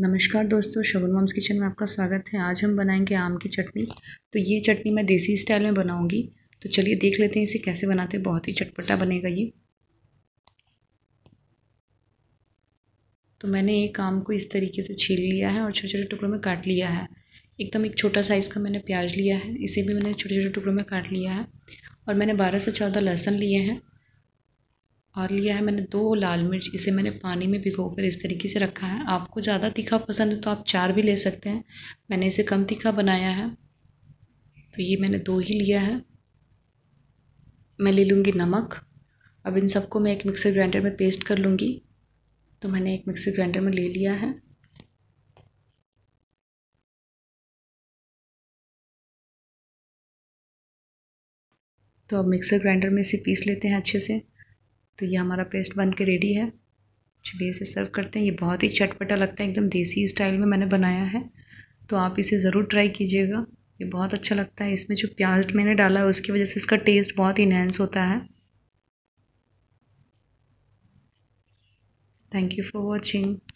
नमस्कार दोस्तों शगुन moms kitchen में आपका स्वागत है आज हम बनाएंगे आम की चटनी तो ये चटनी मैं देसी स्टाइल में बनाऊंगी तो चलिए देख लेते हैं इसे कैसे बनाते हैं बहुत ही चटपटा बनेगा ये तो मैंने एक आम को इस तरीके से छील लिया है और छोटे छोटे टुकड़ों में काट लिया है एकदम एक छोटा साइज़ का मैंने प्याज लिया है इसे भी मैंने छोटे छोटे टुकड़ों में काट लिया है और मैंने बारह से चौदह लहसुन लिए हैं और लिया है मैंने दो लाल मिर्च इसे मैंने पानी में भिगो कर इस तरीके से रखा है आपको ज़्यादा तीखा पसंद है तो आप चार भी ले सकते हैं मैंने इसे कम तीखा बनाया है तो ये मैंने दो ही लिया है मैं ले लूँगी नमक अब इन सबको मैं एक मिक्सर ग्राइंडर में पेस्ट कर लूँगी तो मैंने एक मिक्सर ग्राइंडर में ले लिया है तो अब मिक्सर ग्राइंडर में इसे पीस लेते हैं अच्छे से तो ये हमारा पेस्ट बन के रेडी है चलिए इसे सर्व करते हैं ये बहुत ही चटपटा लगता है एकदम देसी स्टाइल में मैंने बनाया है तो आप इसे ज़रूर ट्राई कीजिएगा ये बहुत अच्छा लगता है इसमें जो प्याज मैंने डाला है उसकी वजह से इसका टेस्ट बहुत इन्हेंस होता है थैंक यू फॉर वॉचिंग